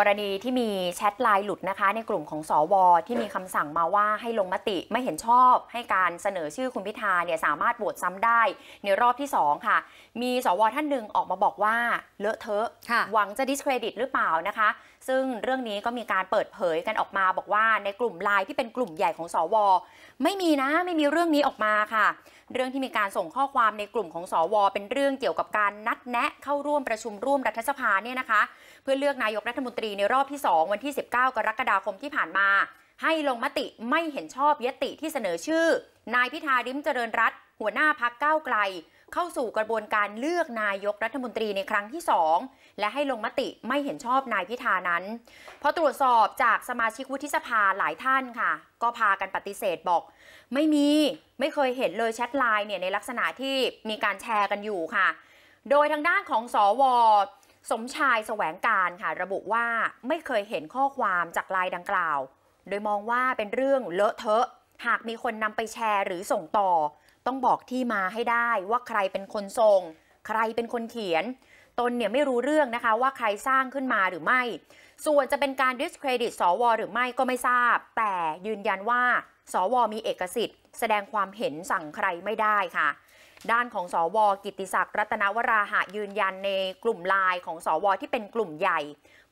กรณีที่มีแชทไลน์หลุดนะคะในกลุ่มของสอวอที่มีคำสั่งมาว่าให้ลงมติไม่เห็นชอบให้การเสนอชื่อคุณพิธาเนี่ยสามารถโหวตซ้ำได้ ในรอบที่ 2 ค่ะ มีสว ท่านหนึ่งออกมาบอกว่าเลอะเทอะหวังจะดิสเครดิตหรือเปล่านะคะ ซึ่งเรื่องนี้ก็มีการเปิดเผยกันออกมาบอกว่า ในกลุ่มไลน์ที่เป็นกลุ่มใหญ่ของสว ไม่มีนะไม่มีเรื่องนี้ออกมาค่ะเรื่องที่มีการส่งข้อความในกลุ่มของสอวเป็นเรื่องเกี่ยวกับการนัดแนะเข้าร่วมประชุมร่วมรัฐสภาเนี่ยนะคะ เพื่อเลือกนายกรัฐมนตรีในรอบที่ 2 วันที่ 19กรกฎาคมที่ผ่านมา ให้ลงมติไม่เห็นชอบยติที่เสนอชื่อ นายพิธาริมเจริญรัตหัวหน้าพักเก้าไกลเข้าสู่กระบวนการเลือกนายกรัฐมนตรีในครั้งที่ 2 และให้ลงมติไม่เห็นชอบนายพิธานั้นพอตรวจสอบจากสมาชิกวุฒิสภาหลายท่านค่ะ ก็พากันปฏิเสธบอก ไม่มีไม่เคยเห็นเลยแชทไลน์เนี่ยในลักษณะที่มีการแชร์กันอยู่ค่ะ โดยทางด้านของสอวสมชายแสวงการค่ะระบุว่าไม่เคยเห็นข้อความจากไลน์ดังกล่าว โดยมองว่าเป็นเรื่องเลอะเทอะหากมีคนนำไปแชร์หรือส่งต่อ ต้องบอกที่มาให้ได้ว่าใครเป็นคนส่ง ใครเป็นคนเขียน ตนเนี่ยไม่รู้เรื่องนะคะว่าใครสร้างขึ้นมาหรือไม่ ส่วนจะเป็นการดิสเครดิตสว หรือไม่ก็ไม่ทราบ แต่ยืนยันว่าสว มีเอกสิทธิ์ แสดงความเห็นสั่งใครไม่ได้ค่ะ ด้านของสอวกิติศักดิ์รัตนวราหะยืนยันในกลุ่มไลน์ของสอวที่เป็นกลุ่มใหญ่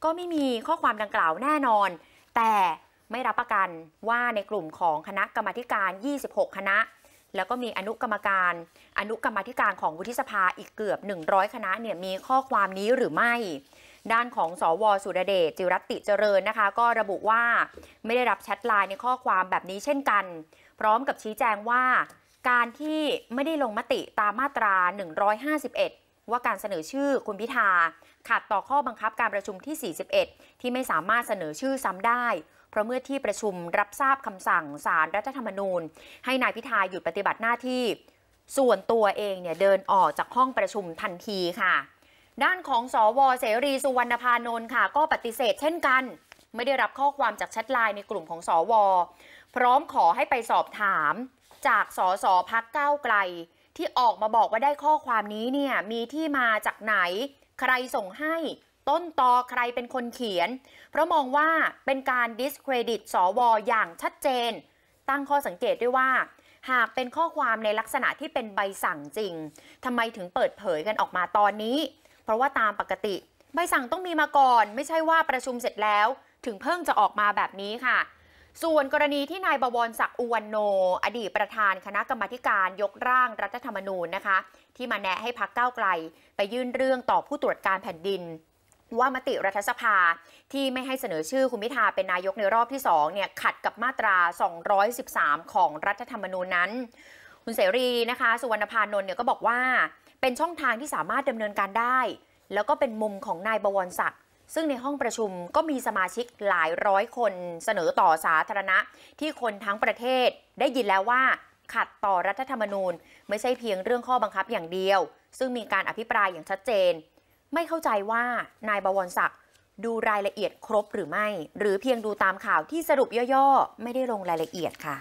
ก็ไม่มีข้อความดังกล่าวแน่นอน แต่ไม่รับประกันว่าในกลุ่มของคณะกรรมการ 26 คณะ แล้วก็มีอนุกรรมการ อนุกรรมการของวุฒิสภาอีกเกือบ 100 คณะเนี่ยมีข้อความนี้หรือไม่ ด้านของสอวสุรเดชจิรัติเจริญนะคะ ก็ระบุว่าไม่ได้รับแชทไลน์ในข้อความแบบนี้เช่นกัน พร้อมกับชี้แจงว่า การที่ไม่ได้ลงมติตามมาตรา 151ว่าการเสนอชื่อคุณพิธาขัดต่อข้อบังคับการประชุมที่ 41 ที่ไม่สามารถเสนอชื่อซ้ำได้ เพราะเมื่อที่ประชุมรับทราบคำสั่งสารรัฐธรรมนูญ ให้นายพิธาหยุดปฏิบัติหน้าที่ ส่วนตัวเองเนี่ยเดินออกจากห้องประชุมทันทีค่ะ ด้านของสอวเสรีสุวรรณพานนท์ค่ะ ก็ปฏิเสธ เช่นกัน ไม่ได้รับข้อความจากแชทไลน์ในกลุ่มของสอวพร้อมขอให้ไปสอบถามจากสสพักเก้าไกลที่ออกมาบอกว่าได้ข้อความนี้เนี่ยมีที่มาจากไหน ใครส่งให้ต้นตอใครเป็นคนเขียน เพราะมองว่าเป็นการดิสเครดิตสว อย่างชัดเจน ตั้งข้อสังเกตด้วยว่า หากเป็นข้อความในลักษณะที่เป็นใบสั่งจริงทำไมถึงเปิดเผยกันออกมาตอนนี้ เพราะว่าตามปกติ ใบสั่งต้องมีมาก่อน ไม่ใช่ว่าประชุมเสร็จแล้ว ถึงเพิ่งจะออกมาแบบนี้ค่ะส่วนกรณีที่นายบวรศักดิ์อุวันโน อดีตประธานคณะกรรมการ ยกร่างรัฐธรรมนูญนะคะที่มาแนะให้พักเก้าไกล ไปยื่นเรื่องต่อผู้ตรวจการแผ่นดิน ว่ามติรัฐสภาที่ไม่ให้เสนอชื่อคุณพิธาเป็นนายกในรอบที่2เนี่ยขัดกับมาตรา 213 ของรัฐธรรมนูญนั้น คุณเสรีนะคะสุวรรณพานนท์เนี่ยก็บอกว่าเป็นช่องทางที่สามารถดำเนินการได้ แล้วก็เป็นมุมของนายบวรศักดิ์ซึ่งในห้องประชุมก็มีสมาชิกหลายร้อยคนเสนอต่อสาธารณะที่คนทั้งประเทศ ได้ยินแล้วว่าขัดต่อรัฐธรรมนูญไม่ใช่เพียงเรื่องข้อบังคับอย่างเดียว ซึ่งมีการอภิปรายอย่างชัดเจน ไม่เข้าใจว่านายบวรศักดิ์ดูรายละเอียดครบหรือไม่ หรือเพียงดูตามข่าวที่สรุปย่อๆ ไม่ได้ลงรายละเอียดค่ะ